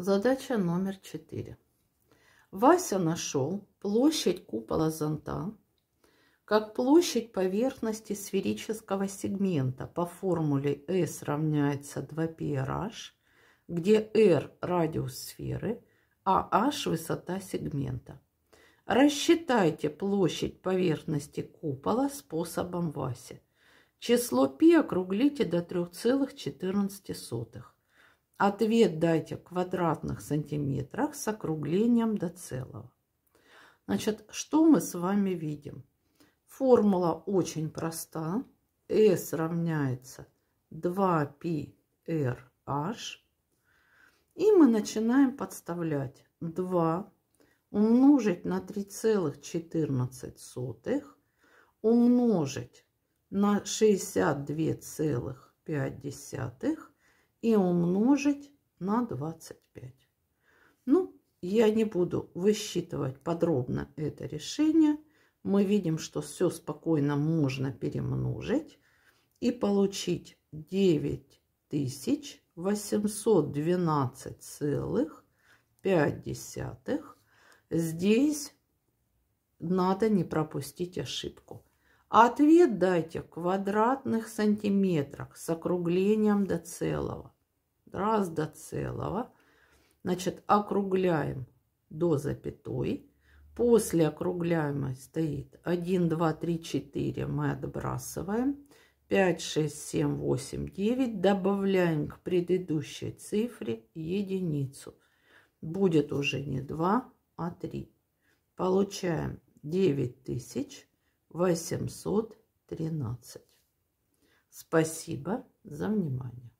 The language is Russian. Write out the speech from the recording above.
Задача номер четыре. Вася нашел площадь купола зонта как площадь поверхности сферического сегмента по формуле S равняется 2π RH, где R – радиус сферы, а H – высота сегмента. Рассчитайте площадь поверхности купола способом Васи. Число π округлите до 3,14. Ответ дайте в квадратных сантиметрах с округлением до целого. Значит, что мы с вами видим? Формула очень проста. S равняется 2πrh. И мы начинаем подставлять 2 умножить на 3,14 умножить на 62,5 и умножить на 25. Ну, я не буду высчитывать подробно это решение. Мы видим, что все спокойно можно перемножить и получить 9812,5. Здесь надо не пропустить ошибку ответ дайте в квадратных сантиметрах с округлением до целого. Раз до целого. Значит, округляем до запятой. После округляемой стоит 1, 2, 3, 4 мы отбрасываем. 5, 6, 7, 8, 9. Добавляем к предыдущей цифре единицу. Будет уже не 2, а 3. Получаем 9 тысяч 813. Спасибо за внимание.